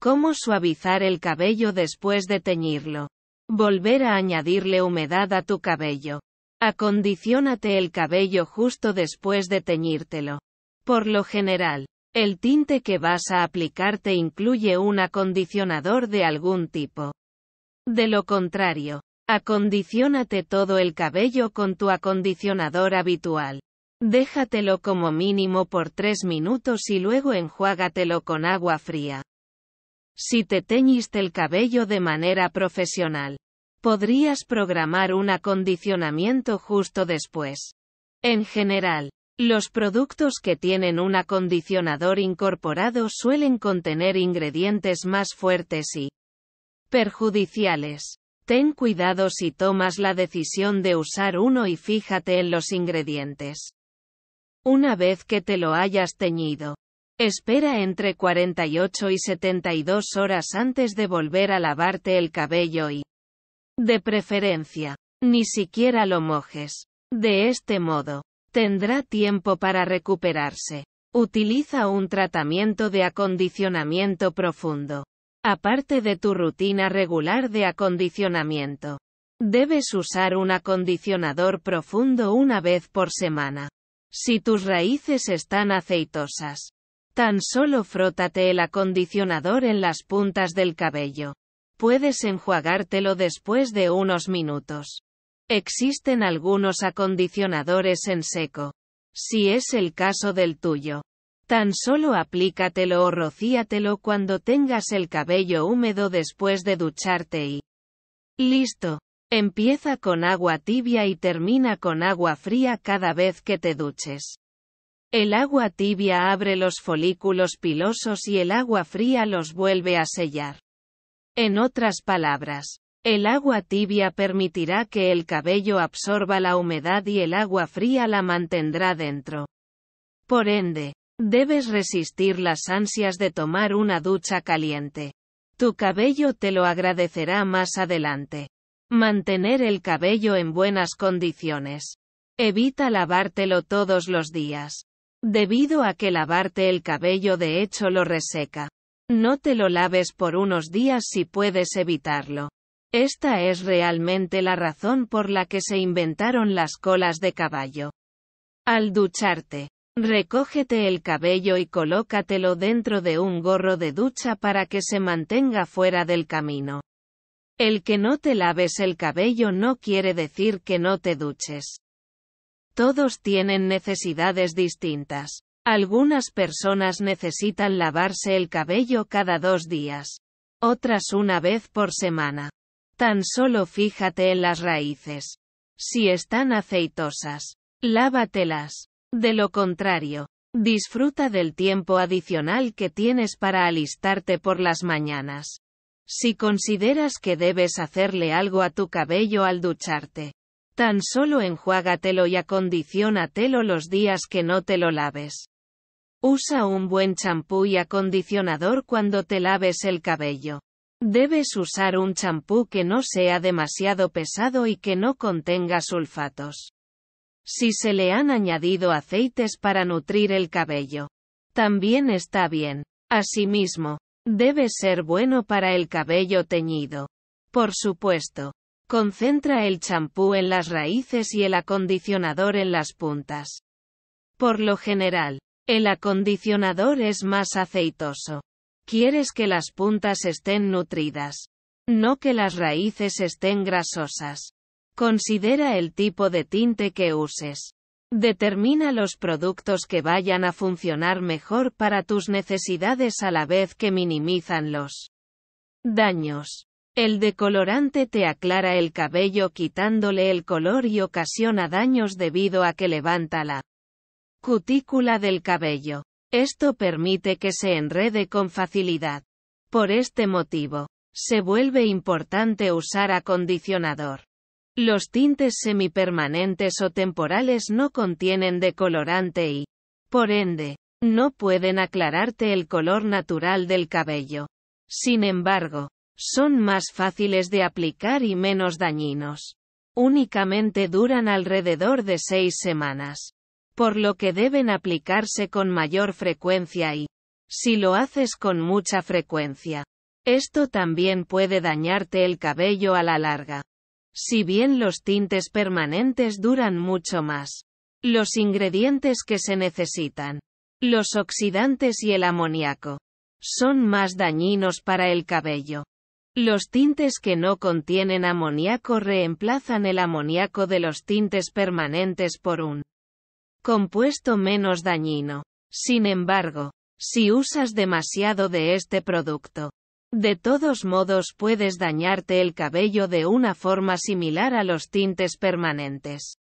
Cómo suavizar el cabello después de teñirlo. Volver a añadirle humedad a tu cabello. Acondicionate el cabello justo después de teñírtelo. Por lo general, el tinte que vas a aplicarte incluye un acondicionador de algún tipo. De lo contrario, acondicionate todo el cabello con tu acondicionador habitual. Déjatelo como mínimo por tres minutos y luego enjuágatelo con agua fría si te teñiste el cabello de manera profesional. Podrías programar un acondicionamiento justo después. En general, los productos que tienen un acondicionador incorporado suelen contener ingredientes más fuertes y perjudiciales. Ten cuidado si tomas la decisión de usar uno y fíjate en los ingredientes. Una vez que te lo hayas teñido, Espera entre 48 y 72 horas antes de volver a lavarte el cabello y, de preferencia, ni siquiera lo mojes. De este modo, tendrá tiempo para recuperarse. Utiliza un tratamiento de acondicionamiento profundo. Aparte de tu rutina regular de acondicionamiento, debes usar un acondicionador profundo una vez por semana. Si tus raíces están aceitosas, Tan solo frótate el acondicionador en las puntas del cabello. Puedes enjuagártelo después de unos minutos. Existen algunos acondicionadores en seco. Si es el caso del tuyo. Tan solo aplícatelo o rocíatelo cuando tengas el cabello húmedo después de ducharte y... Listo. Empieza con agua tibia y termina con agua fría cada vez que te duches. El agua tibia abre los folículos pilosos y el agua fría los vuelve a sellar. En otras palabras, el agua tibia permitirá que el cabello absorba la humedad y el agua fría la mantendrá dentro. Por ende, debes resistir las ansias de tomar una ducha caliente. Tu cabello te lo agradecerá más adelante. Mantener el cabello en buenas condiciones. Evita lavártelo todos los días. Debido a que lavarte el cabello de hecho lo reseca. No te lo laves por unos días si puedes evitarlo. Esta es realmente la razón por la que se inventaron las colas de caballo. Al ducharte, recógete el cabello y colócatelo dentro de un gorro de ducha para que se mantenga fuera del camino. El que no te laves el cabello no quiere decir que no te duches. Todos tienen necesidades distintas. Algunas personas necesitan lavarse el cabello cada dos días. Otras una vez por semana. Tan solo fíjate en las raíces. Si están aceitosas, lávatelas. De lo contrario, disfruta del tiempo adicional que tienes para alistarte por las mañanas. Si consideras que debes hacerle algo a tu cabello al ducharte, Tan solo enjuágatelo y acondicionatelo los días que no te lo laves. Usa un buen champú y acondicionador cuando te laves el cabello. Debes usar un champú que no sea demasiado pesado y que no contenga sulfatos. Si se le han añadido aceites para nutrir el cabello, también está bien. Asimismo, debe ser bueno para el cabello teñido. Por supuesto, Concentra el champú en las raíces y el acondicionador en las puntas. Por lo general, el acondicionador es más aceitoso. Quieres que las puntas estén nutridas. No que las raíces estén grasosas. Considera el tipo de tinte que uses. Determina los productos que vayan a funcionar mejor para tus necesidades a la vez que minimizan los daños. El decolorante te aclara el cabello quitándole el color y ocasiona daños debido a que levanta la cutícula del cabello. Esto permite que se enrede con facilidad. Por este motivo, se vuelve importante usar acondicionador. Los tintes semipermanentes o temporales no contienen decolorante y, por ende, no pueden aclararte el color natural del cabello. Sin embargo, son más fáciles de aplicar y menos dañinos. Únicamente duran alrededor de seis semanas. Por lo que deben aplicarse con mayor frecuencia y, si lo haces con mucha frecuencia, esto también puede dañarte el cabello a la larga. Si bien los tintes permanentes duran mucho más. Los ingredientes que se necesitan. Los oxidantes y el amoníaco. Son más dañinos para el cabello. Los tintes que no contienen amoníaco reemplazan el amoníaco de los tintes permanentes por un compuesto menos dañino. Sin embargo, si usas demasiado de este producto, de todos modos puedes dañarte el cabello de una forma similar a los tintes permanentes.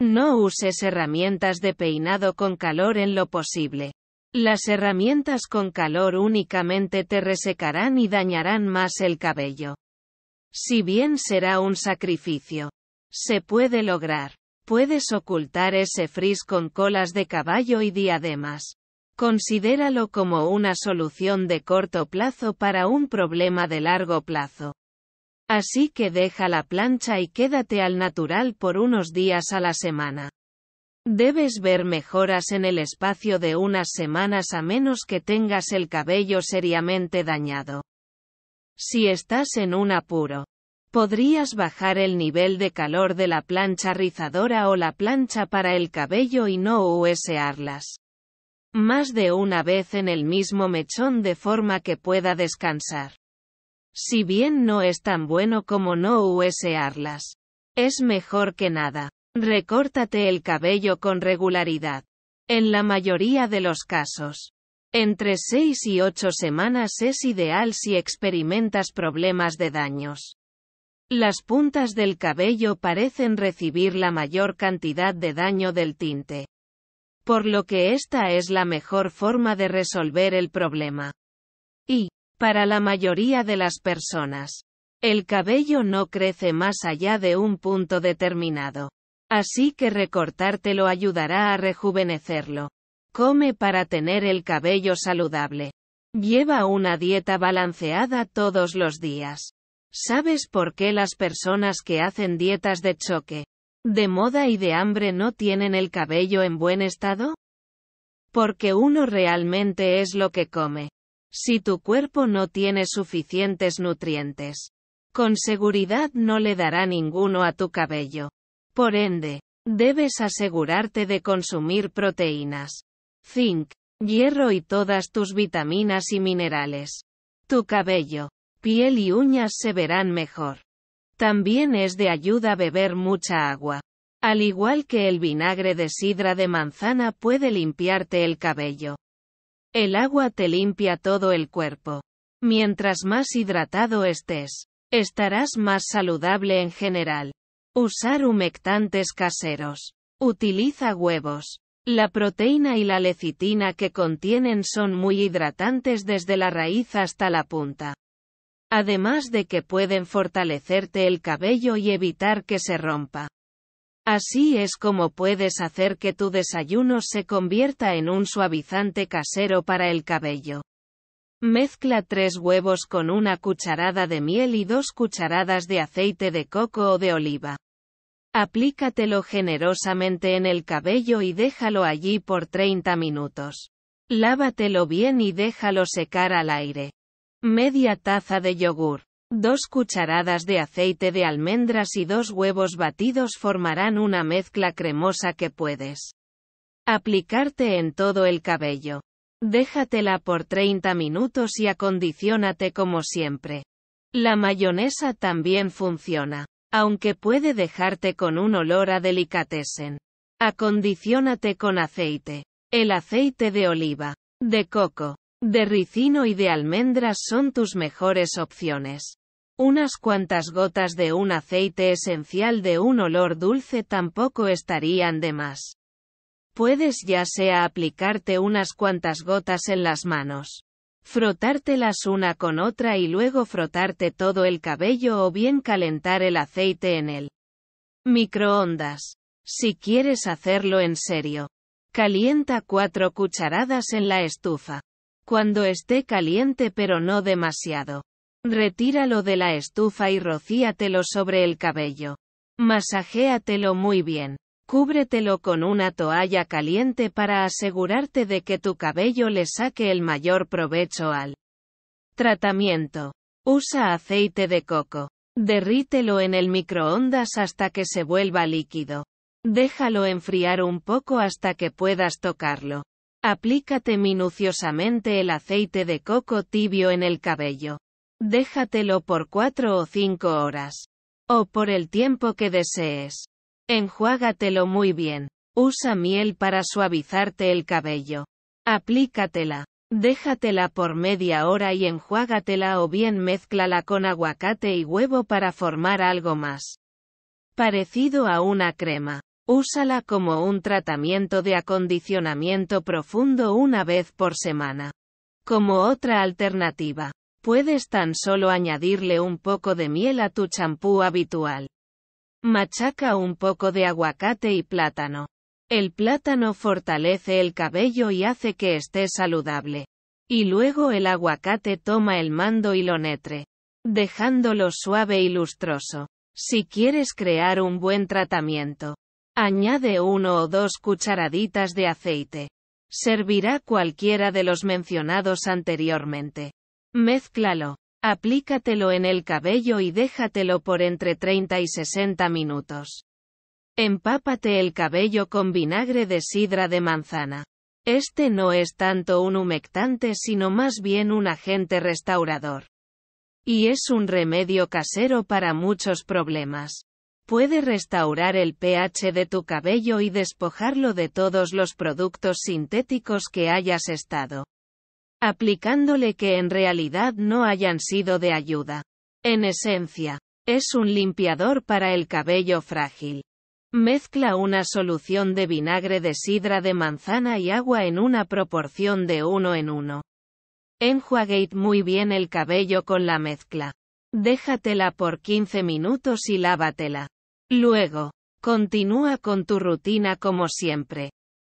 No uses herramientas de peinado con calor en lo posible. Las herramientas con calor únicamente te resecarán y dañarán más el cabello. Si bien será un sacrificio, se puede lograr. Puedes ocultar ese frizz con colas de caballo y diademas. Considéralo como una solución de corto plazo para un problema de largo plazo. Así que deja la plancha y quédate al natural por unos días a la semana. Debes ver mejoras en el espacio de unas semanas a menos que tengas el cabello seriamente dañado. Si estás en un apuro, podrías bajar el nivel de calor de la plancha rizadora o la plancha para el cabello y no usearlas. Más de una vez en el mismo mechón de forma que pueda descansar. Si bien no es tan bueno como no usearlas, es mejor que nada. Recórtate el cabello con regularidad. En la mayoría de los casos. Entre 6 y 8 semanas es ideal si experimentas problemas de daños. Las puntas del cabello parecen recibir la mayor cantidad de daño del tinte. Por lo que esta es la mejor forma de resolver el problema. Y, para la mayoría de las personas, el cabello no crece más allá de un punto determinado. Así que recortártelo ayudará a rejuvenecerlo. Come para tener el cabello saludable. Lleva una dieta balanceada todos los días. ¿Sabes por qué las personas que hacen dietas de choque, de moda y de hambre no tienen el cabello en buen estado? Porque uno realmente es lo que come. Si tu cuerpo no tiene suficientes nutrientes, con seguridad no le dará ninguno a tu cabello. Por ende, debes asegurarte de consumir proteínas, zinc, hierro y todas tus vitaminas y minerales. Tu cabello, piel y uñas se verán mejor. También es de ayuda beber mucha agua. Al igual que el vinagre de sidra de manzana puede limpiarte el cabello. El agua te limpia todo el cuerpo. Mientras más hidratado estés, estarás más saludable en general. Usar humectantes caseros. Utiliza huevos. La proteína y la lecitina que contienen son muy hidratantes desde la raíz hasta la punta. Además de que pueden fortalecerte el cabello y evitar que se rompa. Así es como puedes hacer que tu desayuno se convierta en un suavizante casero para el cabello. Mezcla tres huevos con una cucharada de miel y dos cucharadas de aceite de coco o de oliva. Aplícatelo generosamente en el cabello y déjalo allí por 30 minutos. Lávatelo bien y déjalo secar al aire. Media taza de yogur. Dos cucharadas de aceite de almendras y dos huevos batidos formarán una mezcla cremosa que puedes aplicarte en todo el cabello. Déjatela por 30 minutos y acondiciónate como siempre. La mayonesa también funciona aunque puede dejarte con un olor a delicatessen. Acondiciónate con aceite. El aceite de oliva, de coco, de ricino y de almendras son tus mejores opciones. Unas cuantas gotas de un aceite esencial de un olor dulce tampoco estarían de más. Puedes ya sea aplicarte unas cuantas gotas en las manos, frotártelas una con otra y luego frotarte todo el cabello o bien calentar el aceite en el microondas. Si quieres hacerlo en serio, calienta cuatro cucharadas en la estufa. Cuando esté caliente pero no demasiado, retíralo de la estufa y rocíatelo sobre el cabello. Masajéatelo muy bien. Cúbretelo con una toalla caliente para asegurarte de que tu cabello le saque el mayor provecho al tratamiento. Usa aceite de coco. Derrítelo en el microondas hasta que se vuelva líquido. Déjalo enfriar un poco hasta que puedas tocarlo. Aplícate minuciosamente el aceite de coco tibio en el cabello. Déjatelo por 4 o 5 horas. O por el tiempo que desees. Enjuágatelo muy bien. Usa miel para suavizarte el cabello. Aplícatela. Déjatela por media hora y enjuágatela o bien mézclala con aguacate y huevo para formar algo más parecido a una crema. Úsala como un tratamiento de acondicionamiento profundo una vez por semana. Como otra alternativa, puedes tan solo añadirle un poco de miel a tu champú habitual. Machaca un poco de aguacate y plátano. El plátano fortalece el cabello y hace que esté saludable. Y luego el aguacate toma el mando y lo netre, dejándolo suave y lustroso. Si quieres crear un buen tratamiento, añade uno o dos cucharaditas de aceite. Servirá cualquiera de los mencionados anteriormente. Mézclalo. Aplícatelo en el cabello y déjatelo por entre 30 y 60 minutos. Empápate el cabello con vinagre de sidra de manzana. Este no es tanto un humectante sino más bien un agente restaurador. Y es un remedio casero para muchos problemas. Puede restaurar el pH de tu cabello y despojarlo de todos los productos sintéticos que hayas estado aplicándole que en realidad no hayan sido de ayuda. En esencia, es un limpiador para el cabello frágil. Mezcla una solución de vinagre de sidra de manzana y agua en una proporción de uno en uno. Enjuagate muy bien el cabello con la mezcla. Déjatela por 15 minutos y lávatela. Luego, continúa con tu rutina como siempre.